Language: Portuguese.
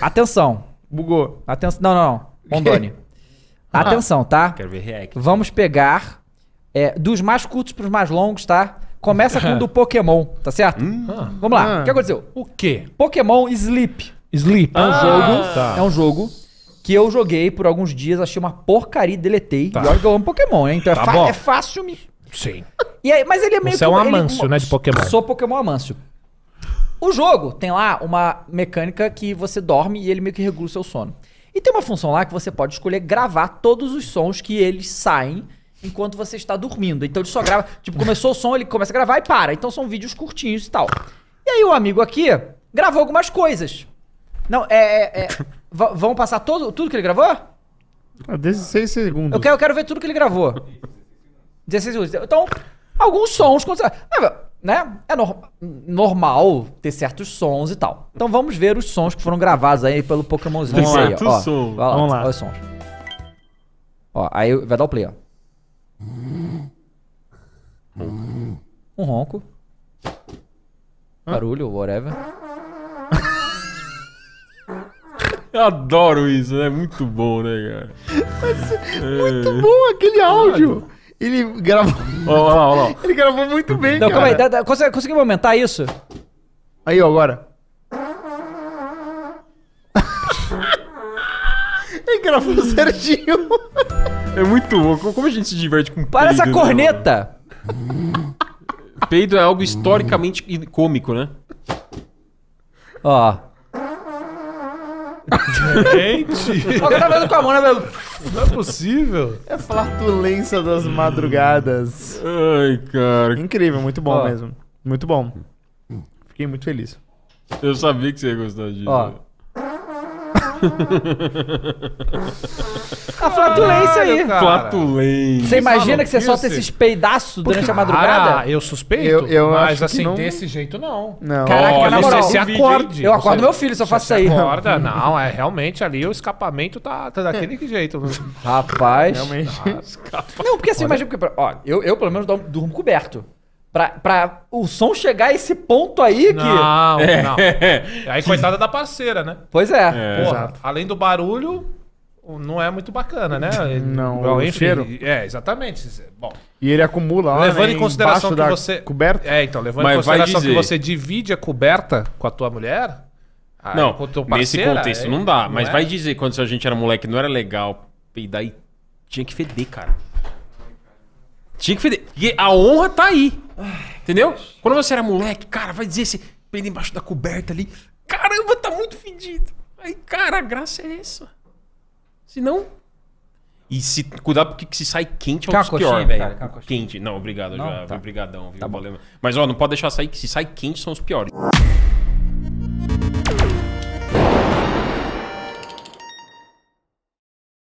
Atenção. Bugou. Atenção. Não, não, não. Rondoni. Atenção, tá? Quero ver react. Vamos pegar é, dos mais curtos pros mais longos, tá? Começa com o do Pokémon, tá certo? Hum. Ah. Vamos lá. Ah. O que aconteceu? O quê? Pokémon Sleep. Sleep. É um ah, jogo. Tá. É um jogo que eu joguei por alguns dias, achei uma porcaria deletei. Tá. E olha que eu amo Pokémon, hein? Então é, Tá bom. é fácil me. Sim. E aí, mas ele é meio Você é um ele- né, de Pokémon. Sou Pokémon Amâncio. O jogo tem lá uma mecânica que você dorme e ele meio que regula o seu sono. E tem uma função lá que você pode escolher gravar todos os sons que eles saem enquanto você está dormindo. Então ele só grava. Tipo, começou o som, ele começa a gravar e para. Então são vídeos curtinhos e tal. E aí o amigo aqui gravou algumas coisas. Não, é. é, é vão passar todo, tudo que ele gravou? 16 ah, segundos. Eu quero, eu quero ver tudo que ele gravou. 16 segundos. Então, alguns sons. Ah, né? É no normal ter certos sons e tal. Então vamos ver os sons que foram gravados aí pelo Pokémonzinho. aí, ó. lá, vamos lá. Olha os sons. Ó, aí vai dar o play, ó. Um ronco. Barulho, whatever. Eu adoro isso, é né? muito bom, né, cara? Mas, é... Muito bom aquele áudio. Ele gravou. Ele gravou muito bem, Não, calma aí. cara. dá- aumentar isso? Aí, ó, agora. Ele gravou certinho. É muito louco. Como a gente se diverte com Para essa né, corneta! Peido é algo historicamente cômico, né? Ó. Gente! tá com a mão, né, velho? Não é possível. É flatulência das madrugadas. Ai, cara. Incrível, muito bom Ó. mesmo. Muito bom. Fiquei muito feliz. Eu sabia que você ia gostar disso. Ó, a flatulência aí. Cara. Flatulência. Você imagina que você solta esses pedaços durante a madrugada? eu suspeito. Eu, eu mas assim, não... desse jeito não. Não. Caraca, Olha, na moral. Você se acorde. Eu acordo você, meu filho se eu faço isso aí. Acorda, não. É realmente ali o escapamento tá, tá daquele jeito. Né? Rapaz. Realmente. Não, porque assim, imagina. Porque, ó, eu, eu pelo menos durmo coberto. Pra, o som chegar a esse ponto aí que. Não, é. não. É aí, coitada da parceira, né? Pois é. é. Porra, Exato. além do barulho, não é muito bacana, né? Não, o, o cheiro. É, exatamente. Bom. E ele acumula lá, Levando né, em consideração que você. Coberta? É, então, levando Mas em consideração que você divide a coberta com a tua mulher. Ah, não, nesse contexto é... não dá. Mas é? vai dizer quando a gente era moleque não era legal E daí tinha que feder, cara. Tinha que feder. e a honra tá aí. Entendeu? Quando você era moleque, cara, vai dizer se prende embaixo da coberta ali. Caramba, tá muito fedido. Aí, cara, a graça é essa. Se não. E se cuidado porque se sai quente é o pior, velho. Quente. Não, obrigado, não, já. Tá. Obrigadão, viu? Tá bom. Mas ó, não pode deixar sair que se sai quente são os piores.